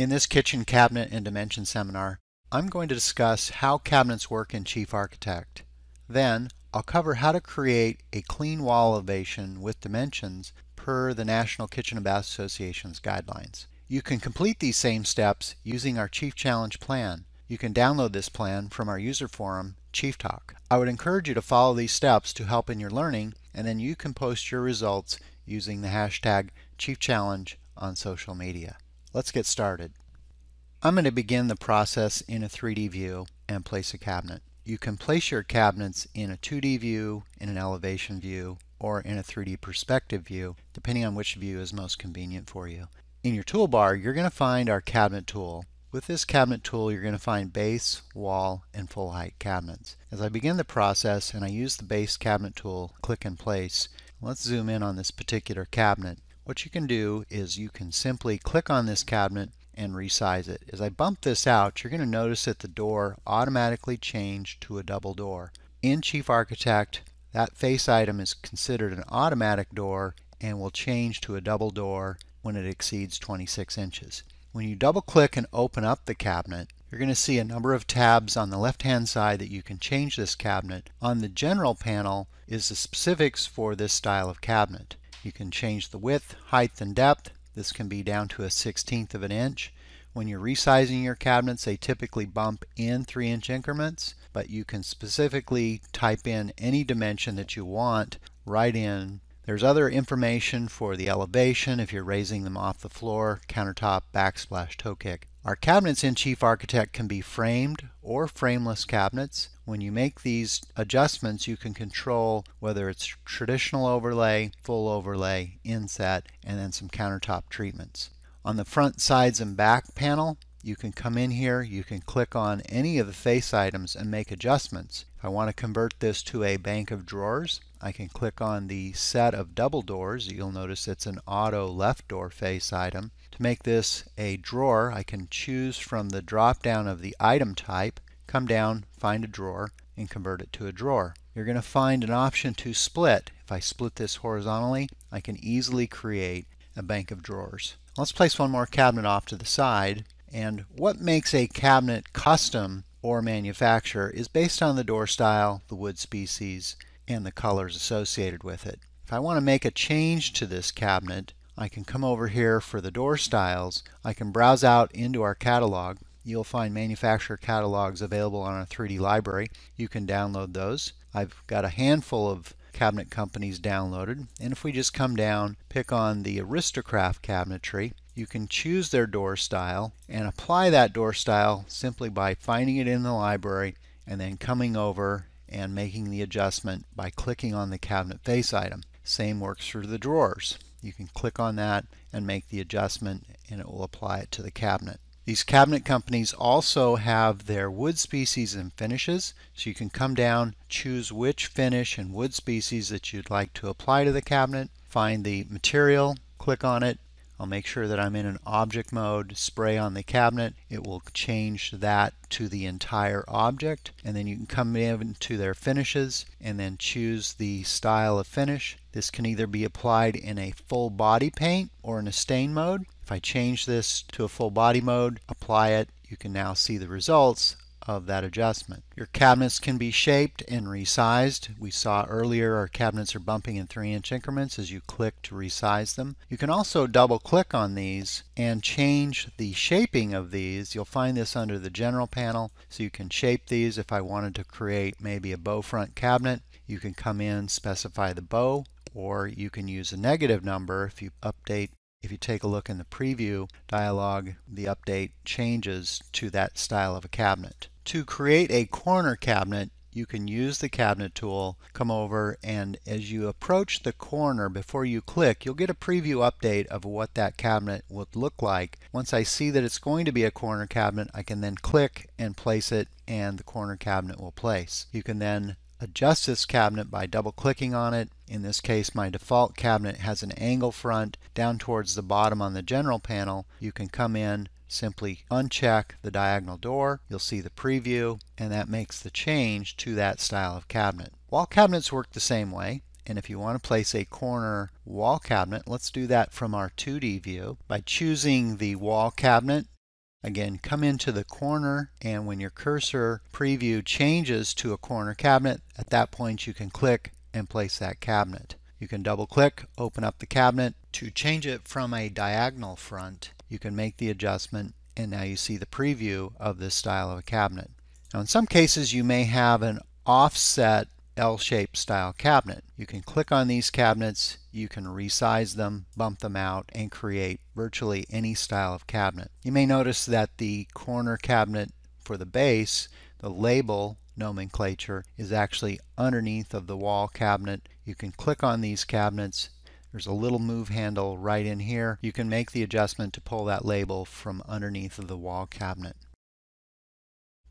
In this kitchen cabinet and dimension seminar, I'm going to discuss how cabinets work in Chief Architect. Then, I'll cover how to create a clean wall elevation with dimensions per the National Kitchen and Bath Association's guidelines. You can complete these same steps using our Chief Challenge plan. You can download this plan from our user forum, Chief Talk. I would encourage you to follow these steps to help in your learning, and then you can post your results using the hashtag Chief Challenge on social media. Let's get started. I'm going to begin the process in a 3D view and place a cabinet. You can place your cabinets in a 2D view, in an elevation view, or in a 3D perspective view, depending on which view is most convenient for you. In your toolbar, you're going to find our cabinet tool. With this cabinet tool, you're going to find base, wall, and full height cabinets. As I begin the process and I use the base cabinet tool, click and place, let's zoom in on this particular cabinet what you can do is you can simply click on this cabinet and resize it. As I bump this out, you're going to notice that the door automatically changed to a double door. In Chief Architect, that face item is considered an automatic door and will change to a double door when it exceeds 26 inches. When you double click and open up the cabinet, you're going to see a number of tabs on the left hand side that you can change this cabinet. On the general panel is the specifics for this style of cabinet. You can change the width, height, and depth. This can be down to a 16th of an inch. When you're resizing your cabinets, they typically bump in 3 inch increments, but you can specifically type in any dimension that you want right in. There's other information for the elevation if you're raising them off the floor, countertop, backsplash, toe kick. Our cabinets in Chief Architect can be framed or frameless cabinets. When you make these adjustments, you can control whether it's traditional overlay, full overlay, inset, and then some countertop treatments. On the front, sides, and back panel, you can come in here, you can click on any of the face items and make adjustments. If I want to convert this to a bank of drawers, I can click on the set of double doors. You'll notice it's an auto left door face item make this a drawer, I can choose from the drop down of the item type, come down, find a drawer, and convert it to a drawer. You're going to find an option to split. If I split this horizontally, I can easily create a bank of drawers. Let's place one more cabinet off to the side. And what makes a cabinet custom or manufacture is based on the door style, the wood species, and the colors associated with it. If I want to make a change to this cabinet, I can come over here for the door styles. I can browse out into our catalog. You'll find manufacturer catalogs available on our 3D library. You can download those. I've got a handful of cabinet companies downloaded. And if we just come down, pick on the Aristocraft cabinetry, you can choose their door style and apply that door style simply by finding it in the library and then coming over and making the adjustment by clicking on the cabinet face item. Same works for the drawers you can click on that and make the adjustment and it will apply it to the cabinet. These cabinet companies also have their wood species and finishes, so you can come down, choose which finish and wood species that you'd like to apply to the cabinet, find the material, click on it, I'll make sure that I'm in an object mode, spray on the cabinet, it will change that to the entire object, and then you can come into their finishes and then choose the style of finish, this can either be applied in a full body paint or in a stain mode. If I change this to a full body mode, apply it, you can now see the results of that adjustment. Your cabinets can be shaped and resized. We saw earlier our cabinets are bumping in 3 inch increments as you click to resize them. You can also double click on these and change the shaping of these. You'll find this under the general panel so you can shape these if I wanted to create maybe a bow front cabinet. You can come in, specify the bow or you can use a negative number if you update if you take a look in the preview dialog, the update changes to that style of a cabinet. To create a corner cabinet, you can use the cabinet tool, come over, and as you approach the corner before you click, you'll get a preview update of what that cabinet would look like. Once I see that it's going to be a corner cabinet, I can then click and place it and the corner cabinet will place. You can then adjust this cabinet by double clicking on it. In this case my default cabinet has an angle front down towards the bottom on the general panel. You can come in simply uncheck the diagonal door, you'll see the preview, and that makes the change to that style of cabinet. Wall cabinets work the same way, and if you want to place a corner wall cabinet, let's do that from our 2D view. By choosing the wall cabinet, Again, come into the corner and when your cursor preview changes to a corner cabinet, at that point you can click and place that cabinet. You can double click, open up the cabinet. To change it from a diagonal front, you can make the adjustment and now you see the preview of this style of a cabinet. Now in some cases you may have an offset L-shaped style cabinet. You can click on these cabinets you can resize them, bump them out, and create virtually any style of cabinet. You may notice that the corner cabinet for the base, the label nomenclature is actually underneath of the wall cabinet. You can click on these cabinets. There's a little move handle right in here. You can make the adjustment to pull that label from underneath of the wall cabinet.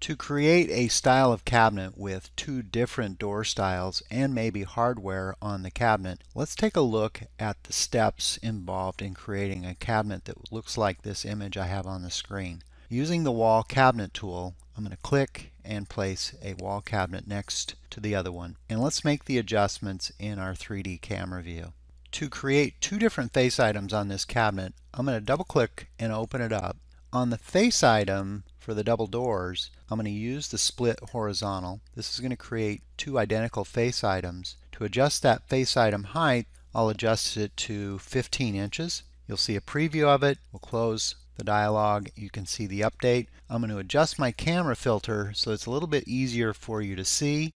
To create a style of cabinet with two different door styles and maybe hardware on the cabinet, let's take a look at the steps involved in creating a cabinet that looks like this image I have on the screen. Using the wall cabinet tool, I'm going to click and place a wall cabinet next to the other one. And let's make the adjustments in our 3D camera view. To create two different face items on this cabinet, I'm going to double click and open it up. On the face item for the double doors, I'm going to use the split horizontal. This is going to create two identical face items. To adjust that face item height, I'll adjust it to 15 inches. You'll see a preview of it. We'll close the dialog. You can see the update. I'm going to adjust my camera filter so it's a little bit easier for you to see.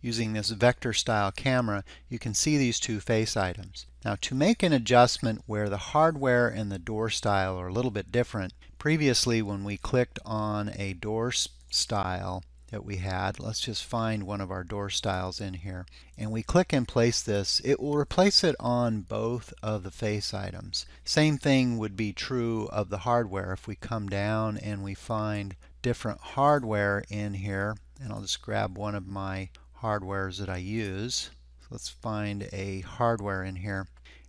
Using this vector style camera, you can see these two face items. Now to make an adjustment where the hardware and the door style are a little bit different, Previously when we clicked on a door style that we had, let's just find one of our door styles in here, and we click and place this, it will replace it on both of the face items. Same thing would be true of the hardware. If we come down and we find different hardware in here, and I'll just grab one of my hardwares that I use. So let's find a hardware in here.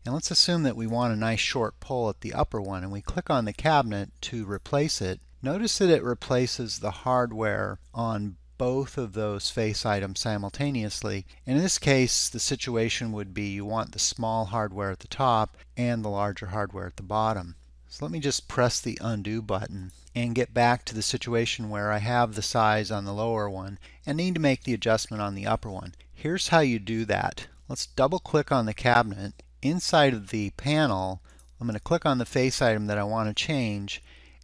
And let's assume that we want a nice short pull at the upper one and we click on the cabinet to replace it. Notice that it replaces the hardware on both of those face items simultaneously. And in this case, the situation would be you want the small hardware at the top and the larger hardware at the bottom. So let me just press the undo button and get back to the situation where I have the size on the lower one and need to make the adjustment on the upper one. Here's how you do that. Let's double click on the cabinet Inside of the panel, I'm going to click on the face item that I want to change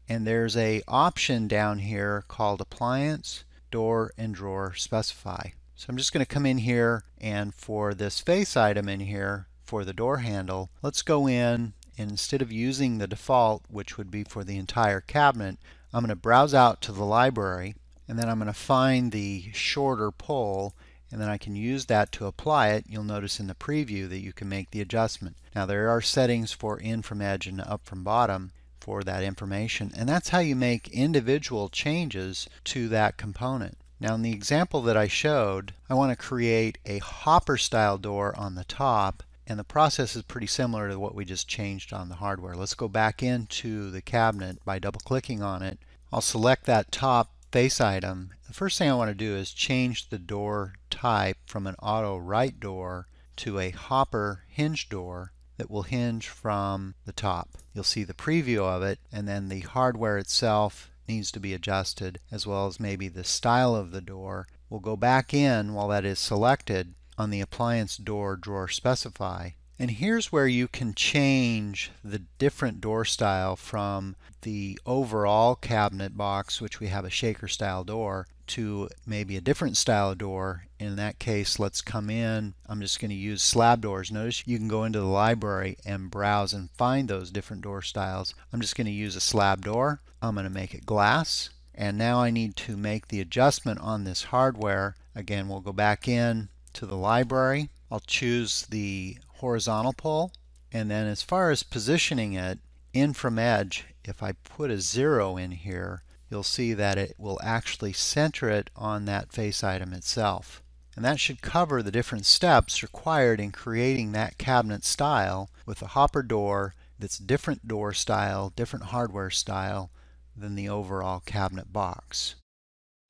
and there's a option down here called appliance, door, and drawer specify. So I'm just going to come in here and for this face item in here for the door handle, let's go in and instead of using the default, which would be for the entire cabinet, I'm going to browse out to the library and then I'm going to find the shorter pole and then I can use that to apply it. You'll notice in the preview that you can make the adjustment. Now there are settings for in from edge and up from bottom for that information and that's how you make individual changes to that component. Now in the example that I showed, I want to create a hopper style door on the top and the process is pretty similar to what we just changed on the hardware. Let's go back into the cabinet by double clicking on it. I'll select that top Face item, the first thing I want to do is change the door type from an auto right door to a hopper hinge door that will hinge from the top. You'll see the preview of it and then the hardware itself needs to be adjusted as well as maybe the style of the door. We'll go back in while that is selected on the appliance door drawer specify and here's where you can change the different door style from the overall cabinet box, which we have a shaker style door, to maybe a different style door. In that case, let's come in. I'm just going to use slab doors. Notice you can go into the library and browse and find those different door styles. I'm just going to use a slab door. I'm going to make it glass. And now I need to make the adjustment on this hardware. Again, we'll go back in to the library. I'll choose the horizontal pole and then as far as positioning it in from edge if I put a zero in here you'll see that it will actually center it on that face item itself and that should cover the different steps required in creating that cabinet style with a hopper door that's different door style, different hardware style than the overall cabinet box.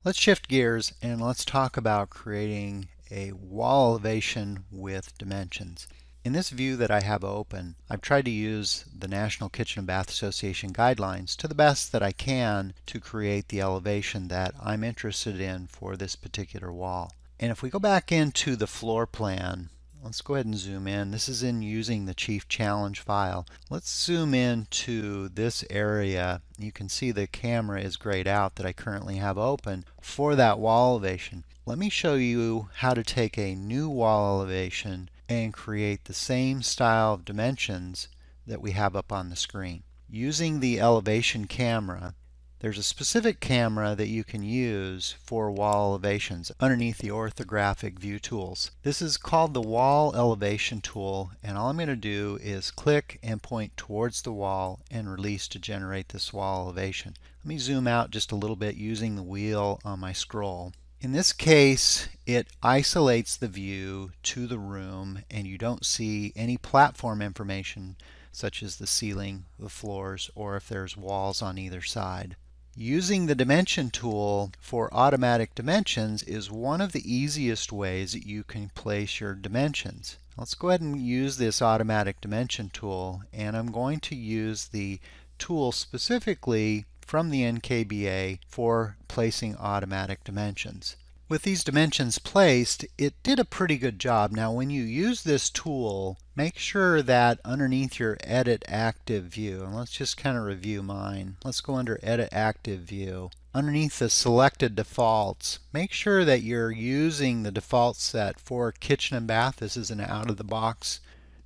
Let's shift gears and let's talk about creating a wall elevation with dimensions. In this view that I have open, I've tried to use the National Kitchen and Bath Association guidelines to the best that I can to create the elevation that I'm interested in for this particular wall. And if we go back into the floor plan, let's go ahead and zoom in. This is in using the Chief Challenge file. Let's zoom into this area. You can see the camera is grayed out that I currently have open for that wall elevation. Let me show you how to take a new wall elevation and create the same style of dimensions that we have up on the screen. Using the elevation camera, there's a specific camera that you can use for wall elevations underneath the orthographic view tools. This is called the wall elevation tool and all I'm going to do is click and point towards the wall and release to generate this wall elevation. Let me zoom out just a little bit using the wheel on my scroll. In this case, it isolates the view to the room and you don't see any platform information such as the ceiling, the floors, or if there's walls on either side. Using the dimension tool for automatic dimensions is one of the easiest ways that you can place your dimensions. Let's go ahead and use this automatic dimension tool and I'm going to use the tool specifically from the NKBA for placing automatic dimensions. With these dimensions placed, it did a pretty good job. Now when you use this tool, make sure that underneath your Edit Active View, and let's just kind of review mine. Let's go under Edit Active View. Underneath the Selected Defaults, make sure that you're using the default set for kitchen and bath. This is an out-of-the-box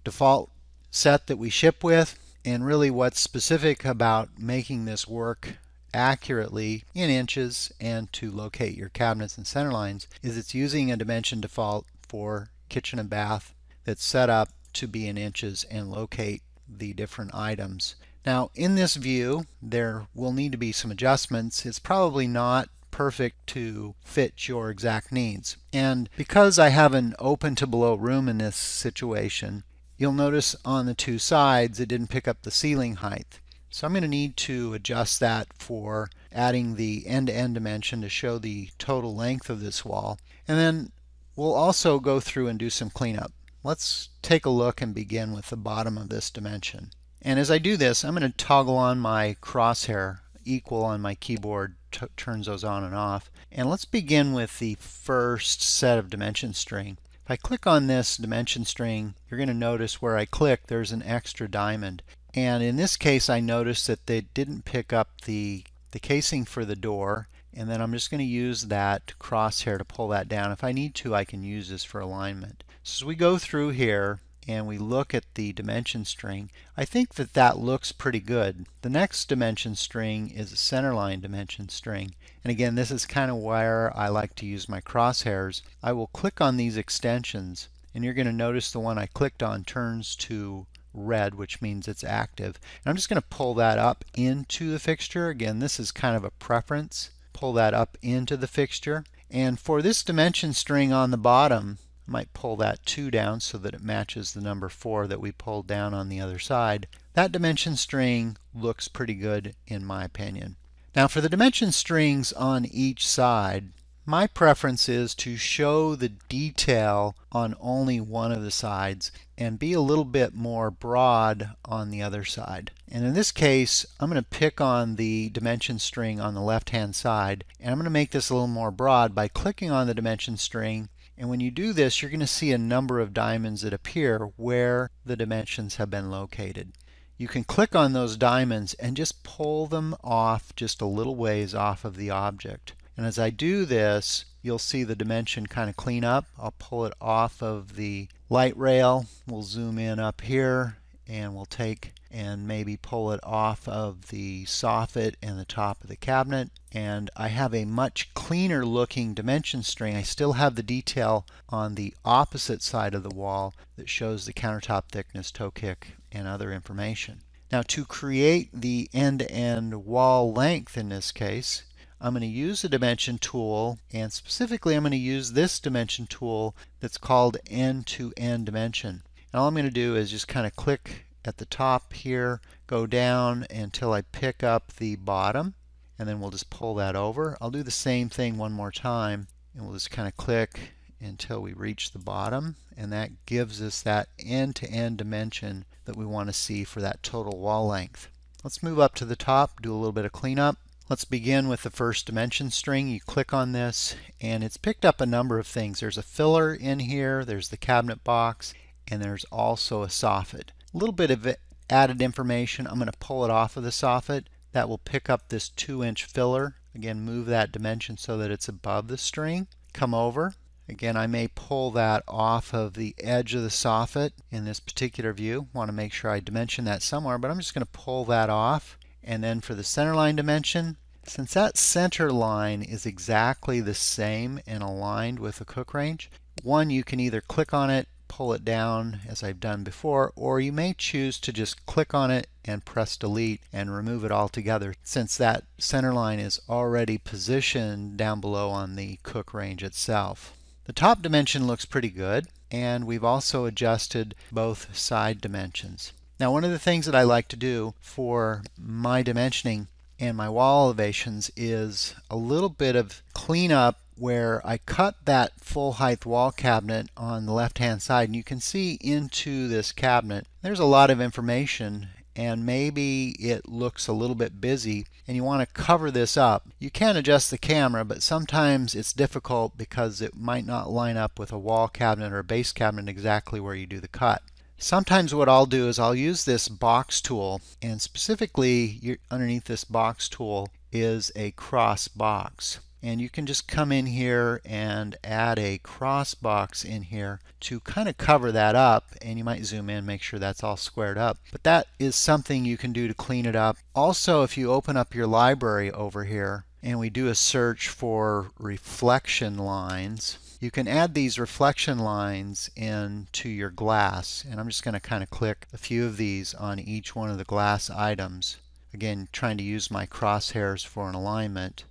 default set that we ship with. And really what's specific about making this work accurately in inches and to locate your cabinets and center lines is it's using a dimension default for kitchen and bath that's set up to be in inches and locate the different items. Now in this view there will need to be some adjustments. It's probably not perfect to fit your exact needs. And because I have an open to below room in this situation, You'll notice on the two sides it didn't pick up the ceiling height. So I'm going to need to adjust that for adding the end-to-end dimension to show the total length of this wall. And then we'll also go through and do some cleanup. Let's take a look and begin with the bottom of this dimension. And as I do this, I'm going to toggle on my crosshair equal on my keyboard turns those on and off. And let's begin with the first set of dimension string. If I click on this dimension string, you're going to notice where I click there's an extra diamond. And in this case, I noticed that they didn't pick up the, the casing for the door. And then I'm just going to use that crosshair to pull that down. If I need to, I can use this for alignment. So as we go through here, and we look at the dimension string, I think that that looks pretty good. The next dimension string is a centerline dimension string. And again, this is kind of where I like to use my crosshairs. I will click on these extensions, and you're going to notice the one I clicked on turns to red, which means it's active. And I'm just going to pull that up into the fixture. Again, this is kind of a preference. Pull that up into the fixture. And for this dimension string on the bottom, might pull that 2 down so that it matches the number 4 that we pulled down on the other side. That dimension string looks pretty good in my opinion. Now for the dimension strings on each side, my preference is to show the detail on only one of the sides and be a little bit more broad on the other side. And in this case, I'm going to pick on the dimension string on the left hand side and I'm going to make this a little more broad by clicking on the dimension string and when you do this, you're going to see a number of diamonds that appear where the dimensions have been located. You can click on those diamonds and just pull them off just a little ways off of the object. And as I do this, you'll see the dimension kind of clean up. I'll pull it off of the light rail. We'll zoom in up here and we'll take and maybe pull it off of the soffit and the top of the cabinet and I have a much cleaner looking dimension string. I still have the detail on the opposite side of the wall that shows the countertop thickness, toe kick, and other information. Now to create the end-to-end -end wall length in this case, I'm going to use the dimension tool and specifically I'm going to use this dimension tool that's called end-to-end -to -end dimension. And all I'm going to do is just kind of click at the top here, go down until I pick up the bottom, and then we'll just pull that over. I'll do the same thing one more time, and we'll just kind of click until we reach the bottom, and that gives us that end-to-end -end dimension that we want to see for that total wall length. Let's move up to the top, do a little bit of cleanup. Let's begin with the first dimension string. You click on this and it's picked up a number of things. There's a filler in here, there's the cabinet box, and there's also a soffit. A little bit of added information. I'm going to pull it off of the soffit. That will pick up this 2 inch filler. Again, move that dimension so that it's above the string. Come over. Again, I may pull that off of the edge of the soffit in this particular view. want to make sure I dimension that somewhere, but I'm just going to pull that off. And then for the center line dimension, since that center line is exactly the same and aligned with the cook range, one, you can either click on it pull it down as I've done before, or you may choose to just click on it and press delete and remove it altogether since that center line is already positioned down below on the cook range itself. The top dimension looks pretty good and we've also adjusted both side dimensions. Now one of the things that I like to do for my dimensioning and my wall elevations is a little bit of cleanup where I cut that full height wall cabinet on the left hand side and you can see into this cabinet there's a lot of information and maybe it looks a little bit busy and you want to cover this up. You can adjust the camera but sometimes it's difficult because it might not line up with a wall cabinet or a base cabinet exactly where you do the cut. Sometimes what I'll do is I'll use this box tool and specifically underneath this box tool is a cross box and you can just come in here and add a cross box in here to kind of cover that up and you might zoom in make sure that's all squared up but that is something you can do to clean it up also if you open up your library over here and we do a search for reflection lines you can add these reflection lines into your glass and I'm just going to kind of click a few of these on each one of the glass items again trying to use my crosshairs for an alignment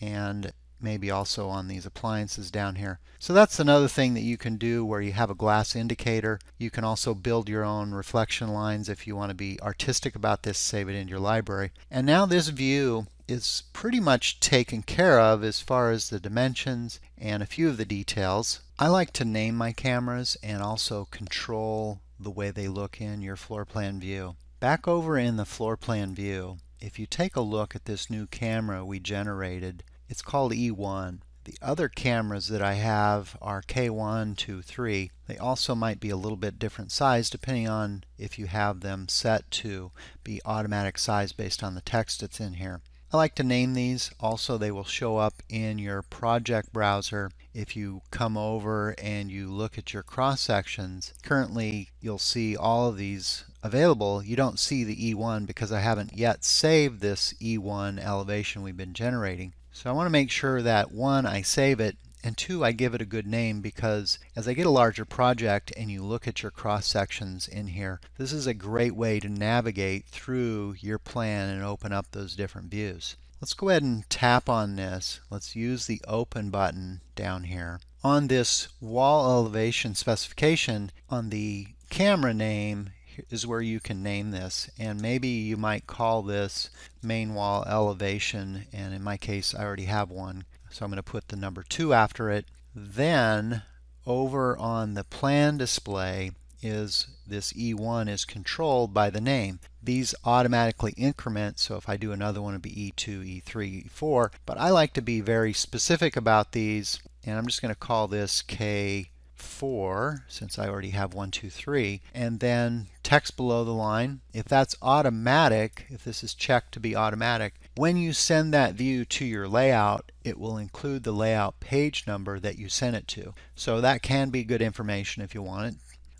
and maybe also on these appliances down here. So that's another thing that you can do where you have a glass indicator. You can also build your own reflection lines if you want to be artistic about this, save it in your library. And now this view is pretty much taken care of as far as the dimensions and a few of the details. I like to name my cameras and also control the way they look in your floor plan view. Back over in the floor plan view, if you take a look at this new camera we generated, it's called E1. The other cameras that I have are K1, 2, 3. They also might be a little bit different size depending on if you have them set to be automatic size based on the text that's in here. I like to name these. Also, they will show up in your project browser if you come over and you look at your cross sections. Currently, you'll see all of these available, you don't see the E1 because I haven't yet saved this E1 elevation we've been generating. So I want to make sure that one, I save it, and two, I give it a good name because as I get a larger project and you look at your cross sections in here, this is a great way to navigate through your plan and open up those different views. Let's go ahead and tap on this. Let's use the open button down here. On this wall elevation specification, on the camera name, is where you can name this and maybe you might call this main wall elevation and in my case I already have one so I'm going to put the number 2 after it. Then over on the plan display is this E1 is controlled by the name. These automatically increment, so if I do another one, it'd be E2, E3, E4. But I like to be very specific about these, and I'm just going to call this K 4, since I already have one, two, three, and then text below the line. If that's automatic, if this is checked to be automatic, when you send that view to your layout, it will include the layout page number that you sent it to. So that can be good information if you want it.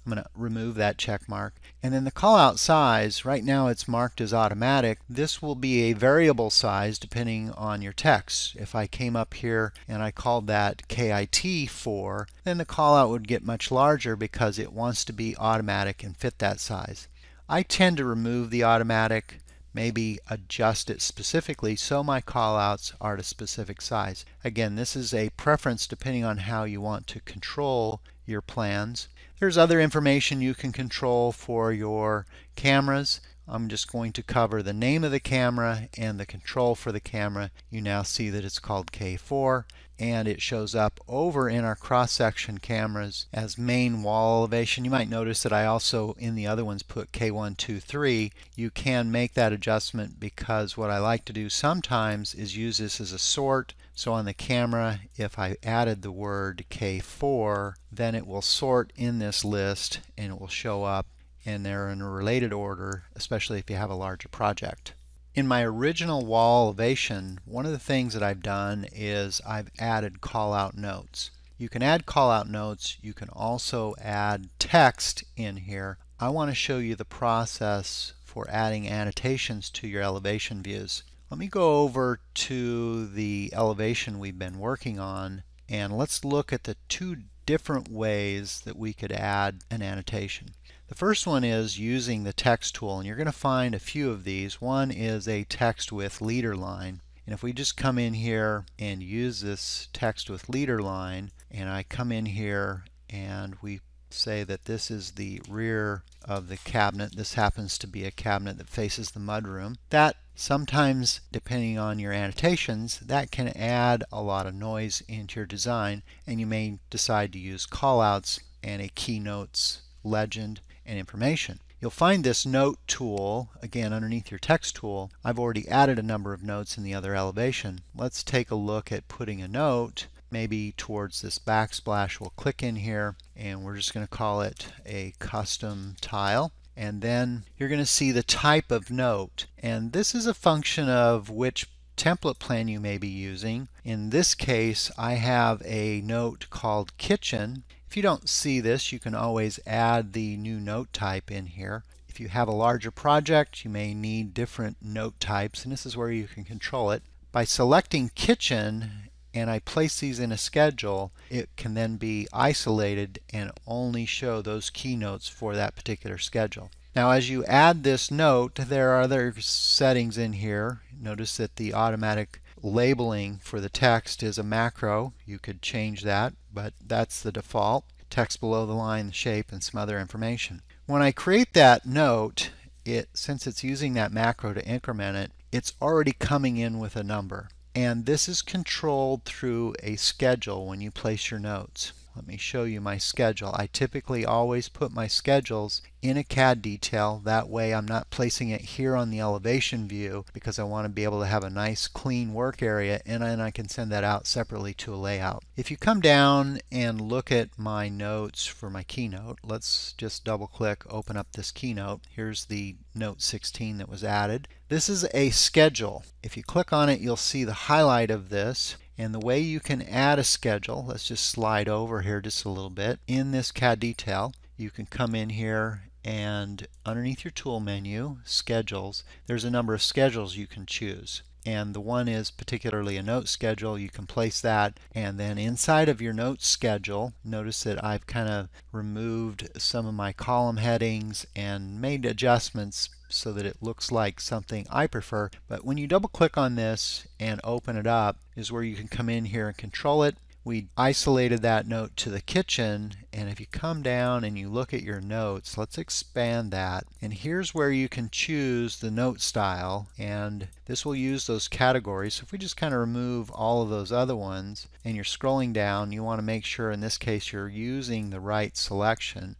I'm going to remove that check mark. And then the callout size, right now it's marked as automatic. This will be a variable size depending on your text. If I came up here and I called that KIT 4, then the callout would get much larger because it wants to be automatic and fit that size. I tend to remove the automatic maybe adjust it specifically so my callouts are to specific size. Again, this is a preference depending on how you want to control your plans. There's other information you can control for your cameras. I'm just going to cover the name of the camera and the control for the camera. You now see that it's called K4 and it shows up over in our cross-section cameras as main wall elevation. You might notice that I also in the other ones put K1, 2, 3. You can make that adjustment because what I like to do sometimes is use this as a sort so on the camera, if I added the word K4, then it will sort in this list and it will show up and they're in a related order, especially if you have a larger project. In my original wall elevation, one of the things that I've done is I've added callout notes. You can add callout notes. You can also add text in here. I want to show you the process for adding annotations to your elevation views. Let me go over to the elevation we've been working on and let's look at the two different ways that we could add an annotation. The first one is using the text tool and you're going to find a few of these. One is a text with leader line and if we just come in here and use this text with leader line and I come in here and we say that this is the rear of the cabinet. This happens to be a cabinet that faces the mudroom. That sometimes, depending on your annotations, that can add a lot of noise into your design and you may decide to use callouts and a keynotes legend and information. You'll find this note tool, again underneath your text tool. I've already added a number of notes in the other elevation. Let's take a look at putting a note maybe towards this backsplash. We'll click in here and we're just going to call it a custom tile. And then you're going to see the type of note. And this is a function of which template plan you may be using. In this case, I have a note called kitchen. If you don't see this, you can always add the new note type in here. If you have a larger project, you may need different note types, and this is where you can control it. By selecting kitchen, and I place these in a schedule, it can then be isolated and only show those keynotes for that particular schedule. Now as you add this note, there are other settings in here. Notice that the automatic labeling for the text is a macro. You could change that, but that's the default. Text below the line, the shape, and some other information. When I create that note, it since it's using that macro to increment it, it's already coming in with a number and this is controlled through a schedule when you place your notes. Let me show you my schedule. I typically always put my schedules in a CAD detail. That way I'm not placing it here on the elevation view because I want to be able to have a nice clean work area and then I can send that out separately to a layout. If you come down and look at my notes for my keynote, let's just double click, open up this keynote. Here's the note 16 that was added. This is a schedule. If you click on it, you'll see the highlight of this. And the way you can add a schedule, let's just slide over here just a little bit. In this CAD detail, you can come in here and underneath your tool menu, schedules, there's a number of schedules you can choose and the one is particularly a note schedule. You can place that and then inside of your note schedule, notice that I've kind of removed some of my column headings and made adjustments so that it looks like something I prefer. But when you double click on this and open it up is where you can come in here and control it we isolated that note to the kitchen and if you come down and you look at your notes let's expand that and here's where you can choose the note style and this will use those categories so if we just kind of remove all of those other ones and you're scrolling down you want to make sure in this case you're using the right selection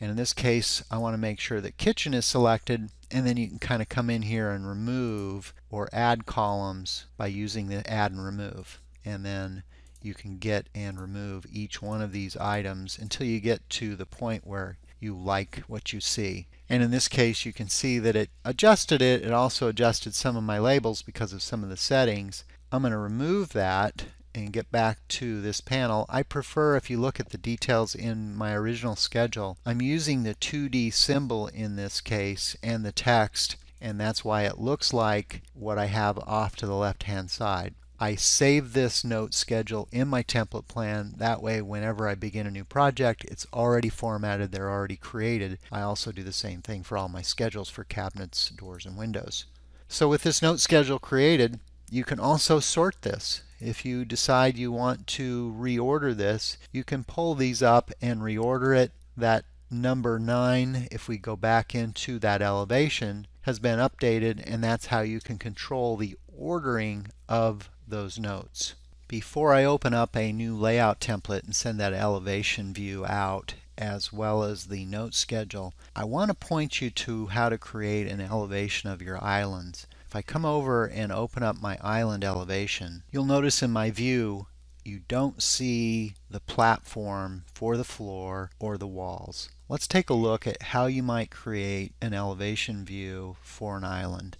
and in this case I want to make sure that kitchen is selected and then you can kind of come in here and remove or add columns by using the add and remove and then you can get and remove each one of these items until you get to the point where you like what you see. And in this case you can see that it adjusted it. It also adjusted some of my labels because of some of the settings. I'm going to remove that and get back to this panel. I prefer if you look at the details in my original schedule. I'm using the 2D symbol in this case and the text and that's why it looks like what I have off to the left hand side. I save this note schedule in my template plan. That way, whenever I begin a new project, it's already formatted, they're already created. I also do the same thing for all my schedules for cabinets, doors, and windows. So with this note schedule created, you can also sort this. If you decide you want to reorder this, you can pull these up and reorder it. That number 9, if we go back into that elevation, has been updated and that's how you can control the ordering of those notes. Before I open up a new layout template and send that elevation view out as well as the note schedule, I want to point you to how to create an elevation of your islands. If I come over and open up my island elevation, you'll notice in my view you don't see the platform for the floor or the walls. Let's take a look at how you might create an elevation view for an island.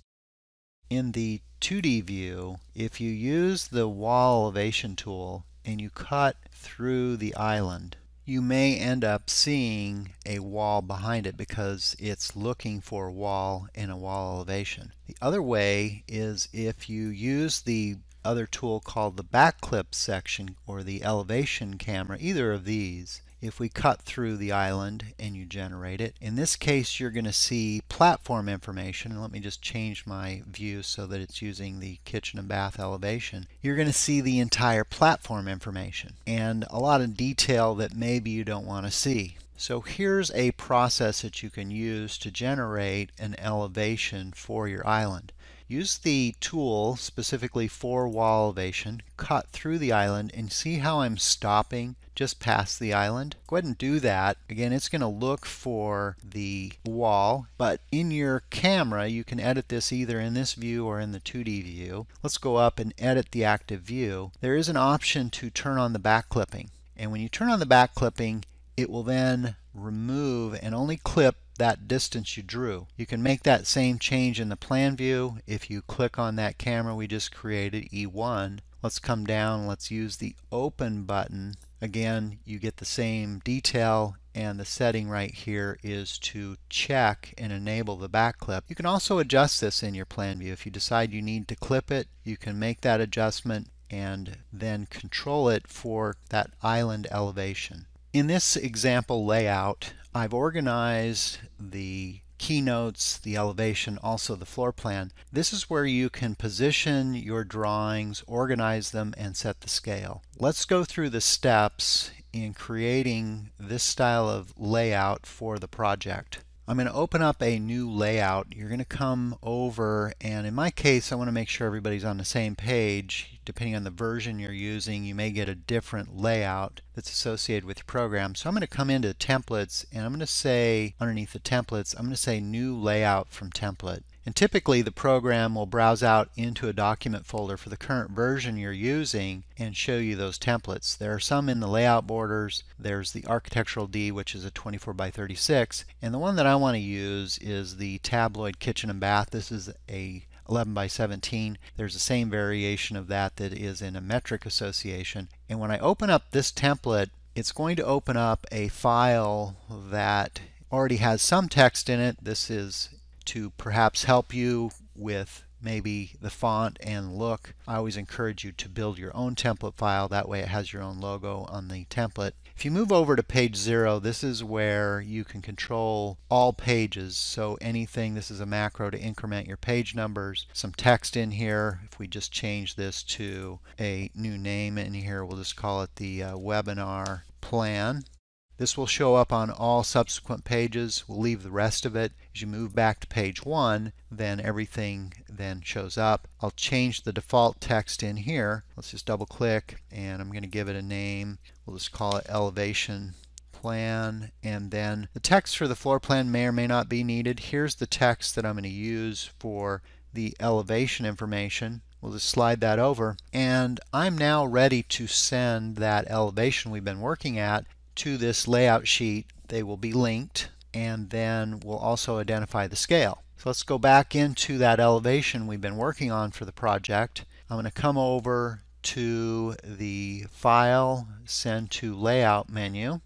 In the 2D view, if you use the wall elevation tool and you cut through the island, you may end up seeing a wall behind it because it's looking for a wall in a wall elevation. The other way is if you use the other tool called the backclip section or the elevation camera, either of these, if we cut through the island and you generate it. In this case, you're going to see platform information. Let me just change my view so that it's using the kitchen and bath elevation. You're going to see the entire platform information and a lot of detail that maybe you don't want to see. So here's a process that you can use to generate an elevation for your island. Use the tool specifically for wall elevation, cut through the island, and see how I'm stopping just past the island. Go ahead and do that. Again, it's going to look for the wall, but in your camera, you can edit this either in this view or in the 2D view. Let's go up and edit the active view. There is an option to turn on the back clipping. And when you turn on the back clipping, it will then remove and only clip that distance you drew. You can make that same change in the plan view if you click on that camera we just created, E1. Let's come down, let's use the open button. Again, you get the same detail and the setting right here is to check and enable the back clip. You can also adjust this in your plan view. If you decide you need to clip it, you can make that adjustment and then control it for that island elevation. In this example layout, I've organized the keynotes, the elevation, also the floor plan. This is where you can position your drawings, organize them, and set the scale. Let's go through the steps in creating this style of layout for the project. I'm going to open up a new layout. You're going to come over and in my case I want to make sure everybody's on the same page Depending on the version you're using, you may get a different layout that's associated with your program. So I'm going to come into templates and I'm going to say underneath the templates, I'm going to say new layout from template. And typically the program will browse out into a document folder for the current version you're using and show you those templates. There are some in the layout borders. There's the architectural D which is a 24 by 36 and the one that I want to use is the tabloid kitchen and bath. This is a 11 by 17. There's the same variation of that that is in a metric association. And when I open up this template, it's going to open up a file that already has some text in it. This is to perhaps help you with maybe the font and look. I always encourage you to build your own template file. That way it has your own logo on the template. If you move over to page zero, this is where you can control all pages. So anything, this is a macro to increment your page numbers. Some text in here. If we just change this to a new name in here, we'll just call it the uh, webinar plan. This will show up on all subsequent pages. We'll leave the rest of it. As you move back to page one, then everything then shows up. I'll change the default text in here. Let's just double click and I'm going to give it a name. We'll just call it elevation plan and then the text for the floor plan may or may not be needed. Here's the text that I'm going to use for the elevation information. We'll just slide that over and I'm now ready to send that elevation we've been working at to this layout sheet, they will be linked and then we'll also identify the scale. So let's go back into that elevation we've been working on for the project. I'm going to come over to the File, Send to Layout menu.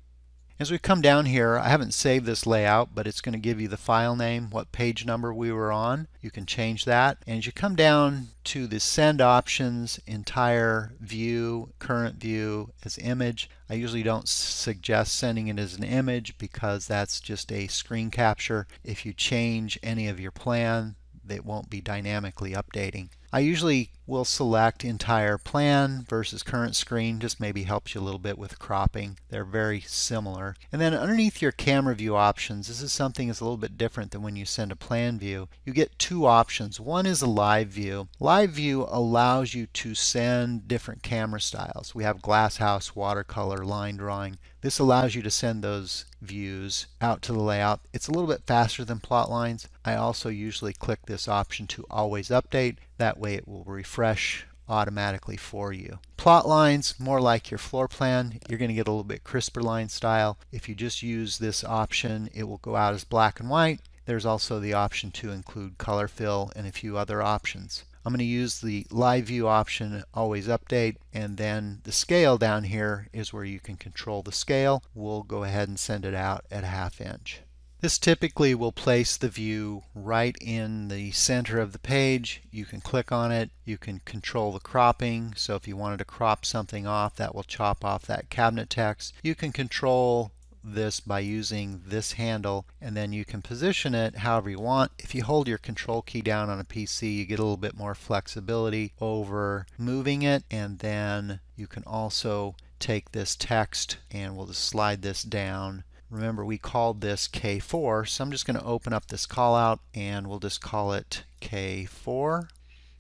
As we come down here, I haven't saved this layout, but it's going to give you the file name, what page number we were on. You can change that. And as you come down to the send options, entire view, current view as image, I usually don't suggest sending it as an image because that's just a screen capture. If you change any of your plan, it won't be dynamically updating. I usually will select entire plan versus current screen, just maybe helps you a little bit with cropping. They're very similar. And then underneath your camera view options, this is something that's a little bit different than when you send a plan view. You get two options. One is a live view. Live view allows you to send different camera styles. We have glasshouse, watercolor, line drawing, this allows you to send those views out to the layout. It's a little bit faster than plot lines. I also usually click this option to always update. That way it will refresh automatically for you. Plot lines, more like your floor plan, you're going to get a little bit crisper line style. If you just use this option, it will go out as black and white. There's also the option to include color fill and a few other options. I'm going to use the live view option always update and then the scale down here is where you can control the scale. We'll go ahead and send it out at a half inch. This typically will place the view right in the center of the page. You can click on it. You can control the cropping. So if you wanted to crop something off, that will chop off that cabinet text. You can control this by using this handle and then you can position it however you want. If you hold your control key down on a PC you get a little bit more flexibility over moving it and then you can also take this text and we'll just slide this down. Remember we called this K4 so I'm just going to open up this callout and we'll just call it K4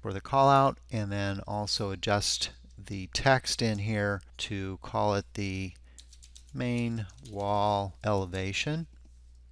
for the callout and then also adjust the text in here to call it the main wall elevation,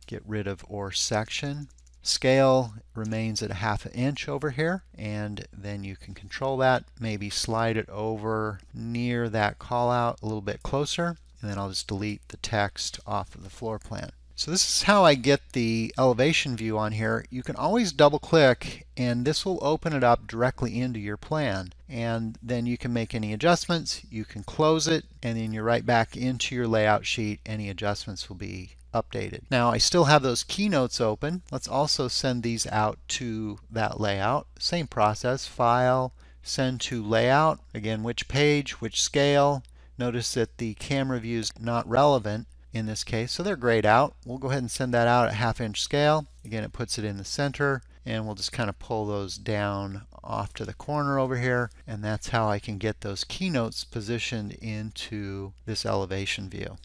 get rid of or section. Scale remains at a half an inch over here, and then you can control that, maybe slide it over near that callout a little bit closer, and then I'll just delete the text off of the floor plan. So this is how I get the elevation view on here. You can always double click and this will open it up directly into your plan and then you can make any adjustments you can close it and then you're right back into your layout sheet any adjustments will be updated now I still have those keynotes open let's also send these out to that layout same process file send to layout again which page which scale notice that the camera view is not relevant in this case so they're grayed out we'll go ahead and send that out at half inch scale again it puts it in the center and we'll just kind of pull those down off to the corner over here and that's how I can get those keynotes positioned into this elevation view.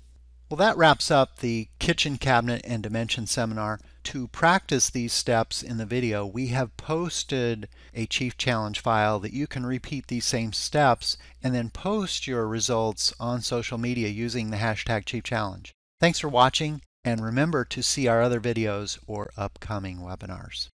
Well that wraps up the kitchen cabinet and dimension seminar. To practice these steps in the video we have posted a chief challenge file that you can repeat these same steps and then post your results on social media using the hashtag chief challenge. Thanks for watching and remember to see our other videos or upcoming webinars.